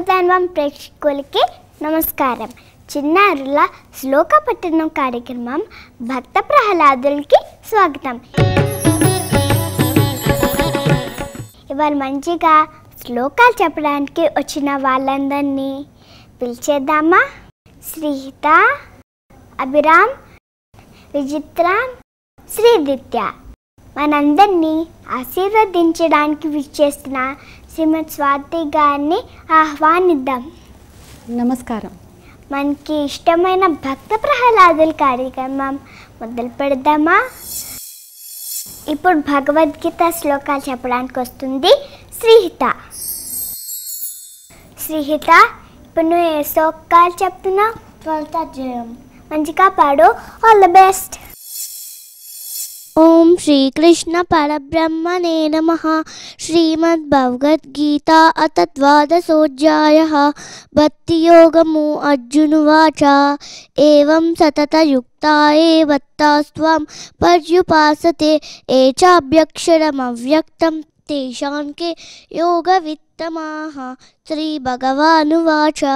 హిందూధర్మం ప్రేక్షకులకి నమస్కారం చిన్నారుల శ్లోక పట్టణం కార్యక్రమం భక్త ప్రహ్లాదులకి స్వాగతం ఇవాళ మంచిగా శ్లోకాలు చెప్పడానికి వచ్చిన వాళ్ళందరినీ పిలిచేద్దామా శ్రీహిత అభిరామ్ విచిత్ర శ్రీదిత్య మనందరినీ ఆశీర్వదించడానికి విచ్చేసిన శ్రీమద్ స్వాతి గారిని ఆహ్వానిద్దాం నమస్కారం మనకి ఇష్టమైన భక్త ప్రహ్లాదుల కార్యక్రమం మొదలు పెడదామా ఇప్పుడు భగవద్గీత శ్లోకాలు చెప్పడానికి వస్తుంది శ్రీహిత శ్రీహిత ఇప్పుడు నువ్వు ఏ శ్లోకాలు చెప్తున్నావు మంచిగా పాడు all the best Om Shri Krishna परब्रह्मणे नमः श्रीमद्भगवद्गीता अथ द्वादशोऽध्यायः अर्जुन अर्जुनुवाच एवं सततयुक्ता एवत्तास्त्वं पर्युपासते ये चाभ्यक्षरमव्यक्तं तेषां के तमाः श्रीभगवानुवाचा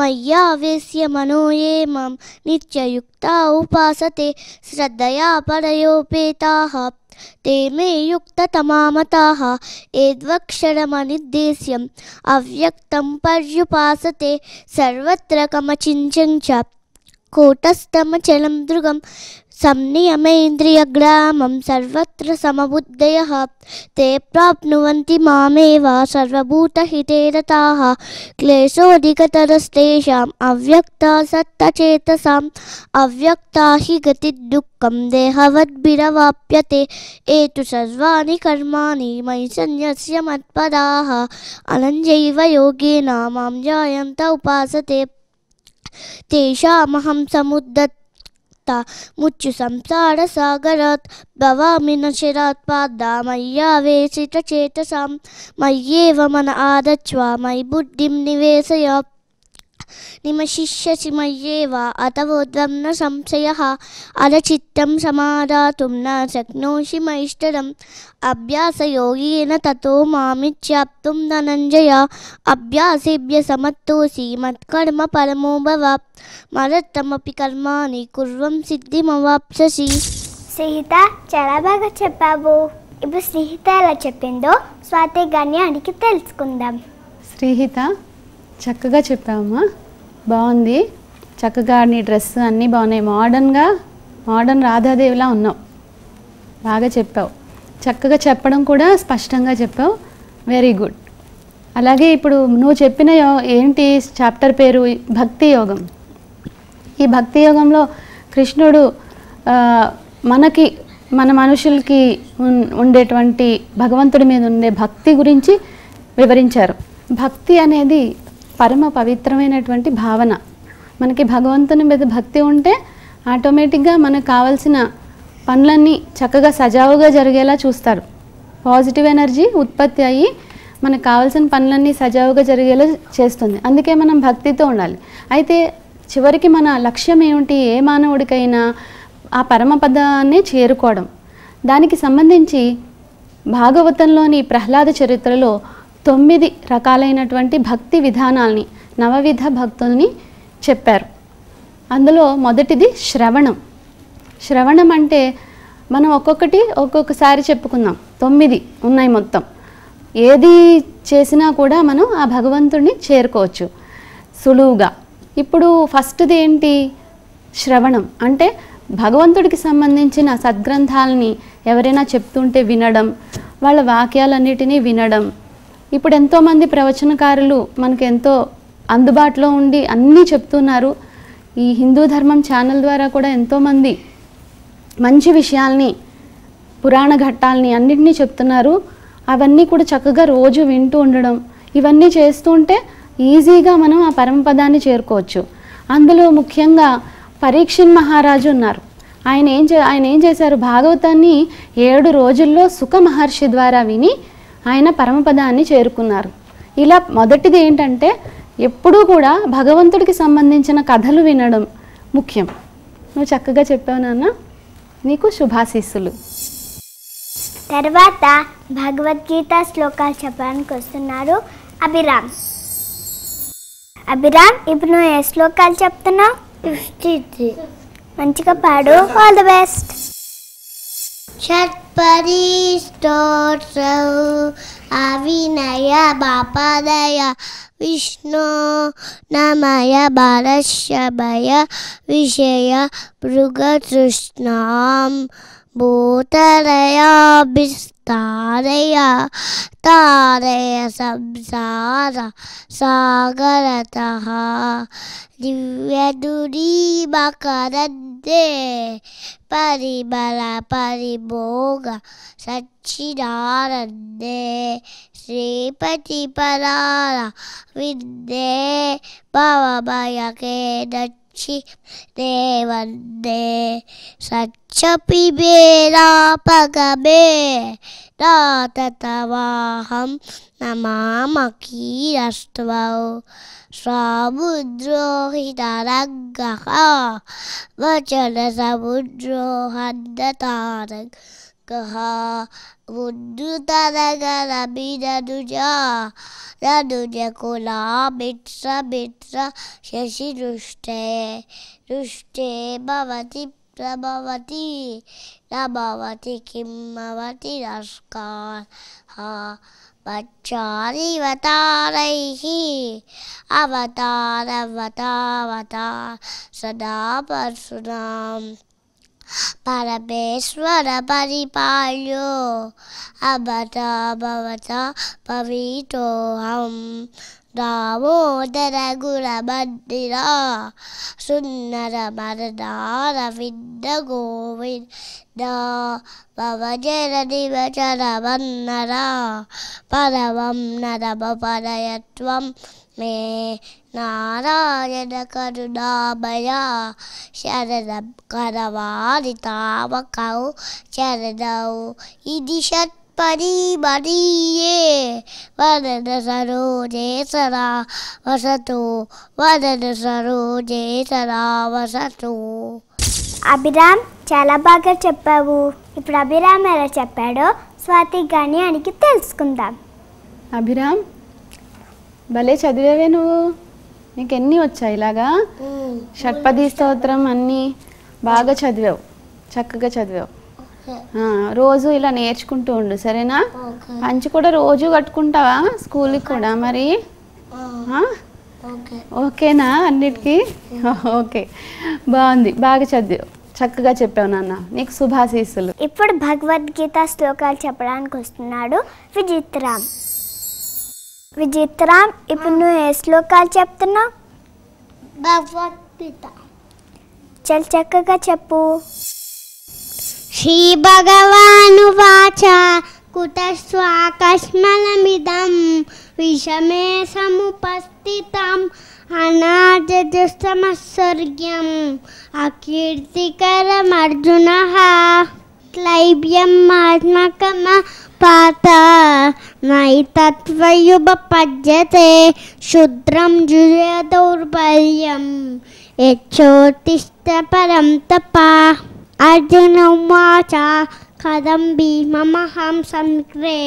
मय्या वेश्य मनोयेमं नित्ययुक्ता उपासते श्रद्धया परयोपेताः ते मे युक्ततमा एद्वक्षरमनिर्देश्यम् अव्यक्तं पर्युपासते सर्वत्र कमचिञ्च कूटस्थमचलं दृग्ं संनियमेन्द्रियग्रामं सर्वत्र समबुद्धयः ते प्राप्नुवन्ति मामेव सर्वभूतहिते रताः क्लेशोऽधिकतरस्तेषाम् अव्यक्ता सत्तचेतसाम् अव्यक्ता हि गतिदुःखं देहवद्भिरवाप्यते ये तु सर्वाणि कर्माणि मैसन्यस्य मत्पदाः अनञ्जैव योगिना मां जायन्त उपासते तेषामहं समुद्धत्ता मुच्युसंसारसागरात् भवामि न शिरात् पादा मय्यावेशितचेतसां मय्येव मन आदच्वा मयि बुद्धिं निवेशय నిమశిష్యసి మయ్యేవ అతవోద్వం సంశయ అరచిత్తం సమాధాతుం నక్నోషి మైష్టరం అభ్యాసయోగేన తో మామిప్తుం ధనంజయ అభ్యాసేభ్య సమత్తోసి మత్కర్మ పరమో భవ మరత్తమీ కర్మాణి కుర్వం సిద్ధిమవాప్సి స్నేహిత చాలా బాగా చెప్పావు ఇప్పుడు స్నేహిత ఎలా చెప్పిందో స్వాతి గారిని అడిగి తెలుసుకుందాం స్నేహిత చక్కగా చెప్పావమ్మా బాగుంది చక్కగా నీ డ్రెస్ అన్నీ బాగున్నాయి మోడర్న్గా మోడర్న్ రాధాదేవిలా ఉన్నావు బాగా చెప్పావు చక్కగా చెప్పడం కూడా స్పష్టంగా చెప్పావు వెరీ గుడ్ అలాగే ఇప్పుడు నువ్వు చెప్పిన ఏంటి చాప్టర్ పేరు భక్తి యోగం ఈ భక్తి యోగంలో కృష్ణుడు మనకి మన మనుషులకి ఉండేటువంటి భగవంతుడి మీద ఉండే భక్తి గురించి వివరించారు భక్తి అనేది పరమ పవిత్రమైనటువంటి భావన మనకి భగవంతుని మీద భక్తి ఉంటే ఆటోమేటిక్గా మనకు కావలసిన పనులన్నీ చక్కగా సజావుగా జరిగేలా చూస్తారు పాజిటివ్ ఎనర్జీ ఉత్పత్తి అయ్యి మనకు కావాల్సిన పనులన్నీ సజావుగా జరిగేలా చేస్తుంది అందుకే మనం భక్తితో ఉండాలి అయితే చివరికి మన లక్ష్యం ఏమిటి ఏ మానవుడికైనా ఆ పరమపదాన్ని చేరుకోవడం దానికి సంబంధించి భాగవతంలోని ప్రహ్లాద చరిత్రలో తొమ్మిది రకాలైనటువంటి భక్తి విధానాల్ని నవవిధ భక్తుల్ని చెప్పారు అందులో మొదటిది శ్రవణం శ్రవణం అంటే మనం ఒక్కొక్కటి ఒక్కొక్కసారి చెప్పుకుందాం తొమ్మిది ఉన్నాయి మొత్తం ఏది చేసినా కూడా మనం ఆ భగవంతుడిని చేరుకోవచ్చు సులువుగా ఇప్పుడు ఫస్ట్ది ఏంటి శ్రవణం అంటే భగవంతుడికి సంబంధించిన సద్గ్రంథాలని ఎవరైనా చెప్తుంటే వినడం వాళ్ళ వాక్యాలన్నిటినీ వినడం ఇప్పుడు ఎంతోమంది ప్రవచనకారులు మనకు ఎంతో అందుబాటులో ఉండి అన్నీ చెప్తున్నారు ఈ హిందూ ధర్మం ఛానల్ ద్వారా కూడా ఎంతోమంది మంచి విషయాల్ని పురాణ ఘట్టాలని అన్నింటినీ చెప్తున్నారు అవన్నీ కూడా చక్కగా రోజు వింటూ ఉండడం ఇవన్నీ చేస్తూ ఉంటే ఈజీగా మనం ఆ పరమపదాన్ని చేరుకోవచ్చు అందులో ముఖ్యంగా పరీక్షన్ మహారాజు ఉన్నారు ఆయన ఏం చే ఆయన ఏం చేశారు భాగవతాన్ని ఏడు రోజుల్లో సుఖ మహర్షి ద్వారా విని ఆయన పరమపదాన్ని చేరుకున్నారు ఇలా మొదటిది ఏంటంటే ఎప్పుడూ కూడా భగవంతుడికి సంబంధించిన కథలు వినడం ముఖ్యం నువ్వు చక్కగా చెప్పావు నాన్న నీకు శుభాశీస్సులు తర్వాత భగవద్గీత శ్లోకాలు చెప్పడానికి వస్తున్నారు అభిరామ్ అభిరామ్ ఇప్పుడు నువ్వు ఏ శ్లోకాలు చెప్తున్నావు మంచిగా పాడు ఆల్ ద బెస్ట్ षट्परिष्टोत्सौ अविनय बापदय विष्णो नमय बालशभय विषय मृगतृष्णां भूतरयाभिस् तारया तारय संसार सागरतः दिव्यदुरीमकरन्दे परिमलपरिभोग सच्चिदानन्दे श्रीपतिपरार के भवभयकेन साक्षी देवन्दे सक्षपि वेदापगमे न ततवाहं नमामकीरस्त्वौ समुद्रो हि तरङ्गः वचनसमुद्रो हन्दतारङ्ग कहा वो जूता लगा कोला बिट्रा बिट्रा शशि रुष्टे रुष्टे भवती प्रभवती न भवति किं भवति नस्कार पच्चारिवतारैः अवतारवतावतार सदा परशुराम् Para bes vara pari palyo abata ham. Damodar ಗುಣ ಮಂದಿರ ಸುಂದರ ಮರದಾರ ವಿದ್ದ ಗೋವಿಂದ ಪವಜರ ದಿವಚರ ಮನ್ನರ ಪರವಂ ನರಮ ಪರಯತ್ವಂ மே நாராயண கருணாமயா சரணம் கரவாதி தாமகௌ சரணௌ இதி சத் పరి మరియే వదన సరోజేసరా వసతు వదన సరోజేసరా వసతు అభిరామ్ చాలా బాగా చెప్పావు ఇప్పుడు అభిరామ్ ఎలా చెప్పాడో స్వాతి అని తెలుసుకుందాం అభిరామ్ భలే చదివే నువ్వు నీకు ఎన్ని వచ్చాయి ఇలాగా షట్పది స్తోత్రం అన్నీ బాగా చదివావు చక్కగా చదివావు రోజు ఇలా నేర్చుకుంటూ ఉండు సరేనా పంచి కూడా రోజు కట్టుకుంటావా స్కూల్కి కూడా మరి ఓకేనా అన్నిటికీ ఓకే బాగుంది బాగా చదివావు చక్కగా చెప్పావు నాన్న నీకు శుభాశీస్సులు ఇప్పుడు భగవద్గీత శ్లోకాలు చెప్పడానికి వస్తున్నాడు విజిత్ రామ్ విజిత్ రామ్ ఇప్పుడు నువ్వు ఏ శ్లోకాలు చెప్తున్నావు భగవద్గీత చాలా చక్కగా చెప్పు श्री श्रीभगवानुवाच कुतस्वाकस्मलमिदं विषमे समुपस्थितम् अनाजस्तमस्वर्ग्यम् अकीर्तिकरमर्जुनः क्लैब्यमात्मकमपात नैतत्त्वयुपपद्यते शूद्रं जुय यच्छोतिष्ठ यच्छोतिष्ठपरं तपा अर्जुनोवाच कथं भीममहं सङ्ग्रे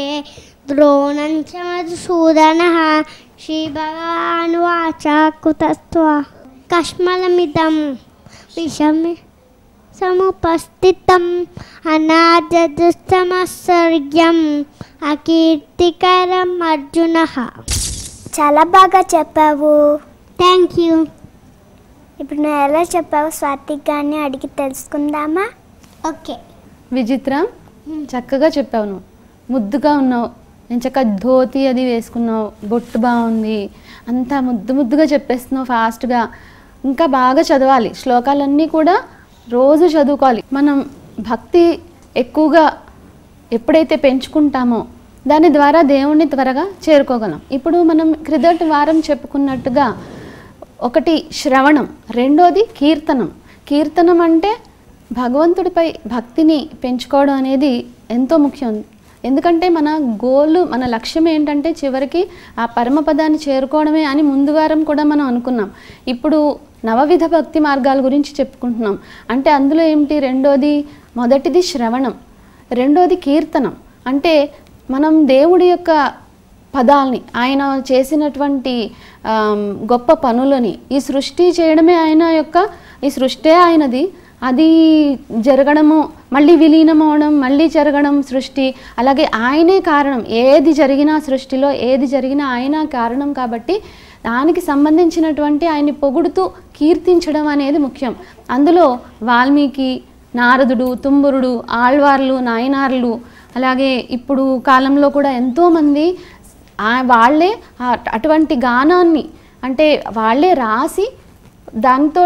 द्रोणं च मधुसूदनः श्रीभगवानुवाच कुतस्त्वा कष्मलमिदं विषमे समुपस्थितम् अनाजदुस्तमसर्ग्यम् అకీర్తికరం అర్జున చాలా బాగా చెప్పావు థ్యాంక్ యూ ఇప్పుడు నువ్వు ఎలా చెప్పావు స్వాతిక్ గారిని అడిగి తెలుసుకుందామా ఓకే విచిత్ర చక్కగా చెప్పావు నువ్వు ముద్దుగా ఉన్నావు నేను చక్కగా ధోతి అది వేసుకున్నావు బొట్టు బాగుంది అంతా ముద్దు ముద్దుగా చెప్పేస్తున్నావు ఫాస్ట్గా ఇంకా బాగా చదవాలి శ్లోకాలన్నీ కూడా రోజు చదువుకోవాలి మనం భక్తి ఎక్కువగా ఎప్పుడైతే పెంచుకుంటామో దాని ద్వారా దేవుణ్ణి త్వరగా చేరుకోగలం ఇప్పుడు మనం క్రిదటి వారం చెప్పుకున్నట్టుగా ఒకటి శ్రవణం రెండోది కీర్తనం కీర్తనం అంటే భగవంతుడిపై భక్తిని పెంచుకోవడం అనేది ఎంతో ముఖ్యం ఎందుకంటే మన గోలు మన లక్ష్యం ఏంటంటే చివరికి ఆ పరమపదాన్ని చేరుకోవడమే అని ముందు వారం కూడా మనం అనుకున్నాం ఇప్పుడు నవవిధ భక్తి మార్గాల గురించి చెప్పుకుంటున్నాం అంటే అందులో ఏమిటి రెండోది మొదటిది శ్రవణం రెండోది కీర్తనం అంటే మనం దేవుడి యొక్క పదాలని ఆయన చేసినటువంటి గొప్ప పనులని ఈ సృష్టి చేయడమే ఆయన యొక్క ఈ సృష్టే ఆయనది అది జరగడము మళ్ళీ విలీనం అవడం మళ్ళీ జరగడం సృష్టి అలాగే ఆయనే కారణం ఏది జరిగినా సృష్టిలో ఏది జరిగినా ఆయన కారణం కాబట్టి దానికి సంబంధించినటువంటి ఆయన్ని పొగుడుతూ కీర్తించడం అనేది ముఖ్యం అందులో వాల్మీకి నారదుడు తుంబురుడు ఆళ్వార్లు నాయనార్లు అలాగే ఇప్పుడు కాలంలో కూడా ఎంతోమంది వాళ్ళే అటువంటి గానాన్ని అంటే వాళ్ళే రాసి దాంతో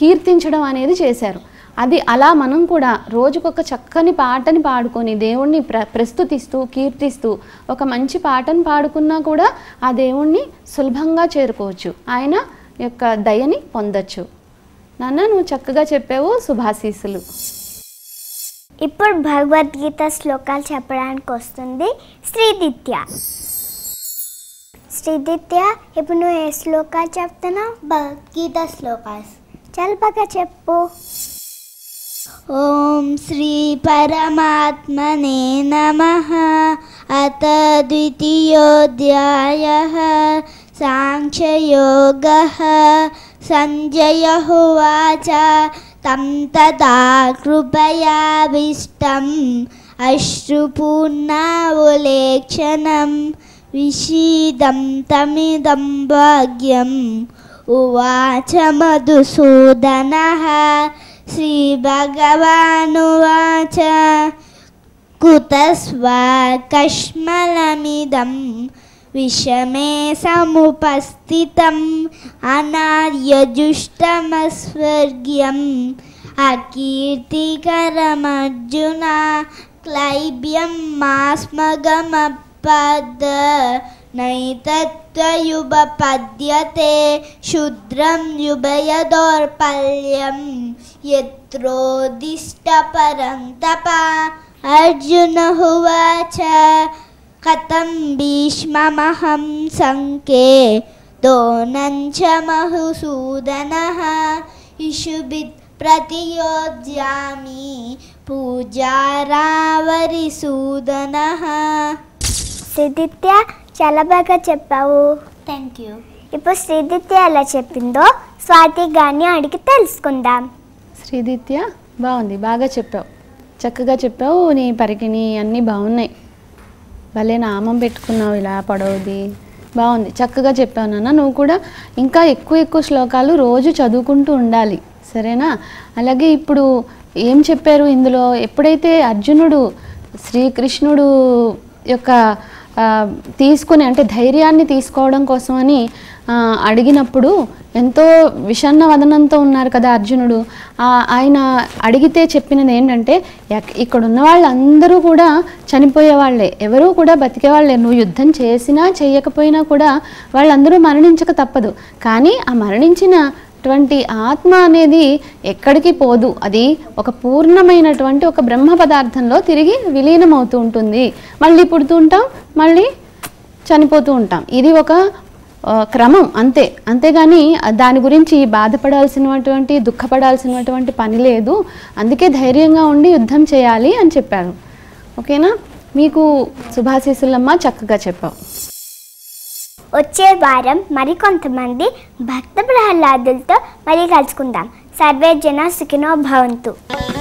కీర్తించడం అనేది చేశారు అది అలా మనం కూడా రోజుకొక చక్కని పాటని పాడుకొని దేవుణ్ణి ప్ర ప్రస్తుతిస్తూ కీర్తిస్తూ ఒక మంచి పాటను పాడుకున్నా కూడా ఆ దేవుణ్ణి సులభంగా చేరుకోవచ్చు ఆయన యొక్క దయని పొందొచ్చు నాన్న నువ్వు చక్కగా చెప్పావు శుభాశీసులు ఇప్పుడు భగవద్గీత శ్లోకాలు చెప్పడానికి వస్తుంది శ్రీదిత్య శ్రీదిత్య ఇప్పుడు నువ్వు ఏ శ్లోకాలు చెప్తున్నావు భగవద్గీత శ్లోకాస్ చల్పక చెప్పు ఓం శ్రీ పరమాత్మనే నమ అత ద్వితీయోధ్యాయ సాంఖ్యయోగ సంజయ ఉచ తం తదా కృపయాభీష్టం అశ్రుపూర్ణావులేక్షణం विशीदं तमिदं भाग्यम् उवाच मधुसूदनः श्रीभगवानुवाच कुतस्वाकश्मलमिदं विषमे समुपस्थितम् अनार्यजुष्टमस्वर्ग्यम् अकीर्तिकरमर्जुना क्लैब्यं मास्मगमप् पद नैतत्त्वयुपपद्यते शूद्रं युभयदौर्पल्यं यत्रोदिष्टपरं तपा अर्जुन उवाच कथं भीष्ममहं सङ्के दोनञ्च महुसूदनः इषुभित् प्रतियोज्यामि पूजारावरिसूदनः శ్రీదిత్య చాలా బాగా చెప్పావు థ్యాంక్ యూ ఇప్పుడు శ్రీదిత్య ఎలా చెప్పిందో స్వాతి గాని అడిగి తెలుసుకుందాం శ్రీదిత్య బాగుంది బాగా చెప్పావు చక్కగా చెప్పావు నీ పరికిణి అన్నీ బాగున్నాయి భలే నామం పెట్టుకున్నావు ఇలా పడవది బాగుంది చక్కగా చెప్పావు నాన్న నువ్వు కూడా ఇంకా ఎక్కువ ఎక్కువ శ్లోకాలు రోజు చదువుకుంటూ ఉండాలి సరేనా అలాగే ఇప్పుడు ఏం చెప్పారు ఇందులో ఎప్పుడైతే అర్జునుడు శ్రీకృష్ణుడు యొక్క తీసుకుని అంటే ధైర్యాన్ని తీసుకోవడం కోసమని అడిగినప్పుడు ఎంతో విషన్న వదనంతో ఉన్నారు కదా అర్జునుడు ఆయన అడిగితే చెప్పినది ఏంటంటే ఇక్కడ ఉన్న వాళ్ళందరూ కూడా చనిపోయే వాళ్ళే ఎవరూ కూడా బతికే వాళ్ళే నువ్వు యుద్ధం చేసినా చేయకపోయినా కూడా వాళ్ళందరూ మరణించక తప్పదు కానీ ఆ మరణించిన అటువంటి ఆత్మ అనేది ఎక్కడికి పోదు అది ఒక పూర్ణమైనటువంటి ఒక బ్రహ్మ పదార్థంలో తిరిగి అవుతూ ఉంటుంది మళ్ళీ పుడుతూ ఉంటాం మళ్ళీ చనిపోతూ ఉంటాం ఇది ఒక క్రమం అంతే అంతేగాని దాని గురించి బాధపడాల్సినటువంటి దుఃఖపడాల్సినటువంటి పని లేదు అందుకే ధైర్యంగా ఉండి యుద్ధం చేయాలి అని చెప్పారు ఓకేనా మీకు సుభాశీసులమ్మ చక్కగా చెప్పావు వచ్చే వారం మరికొంతమంది భక్త ప్రహ్లాదులతో మరీ కలుసుకుందాం సర్వే జన సుఖినో భవంతు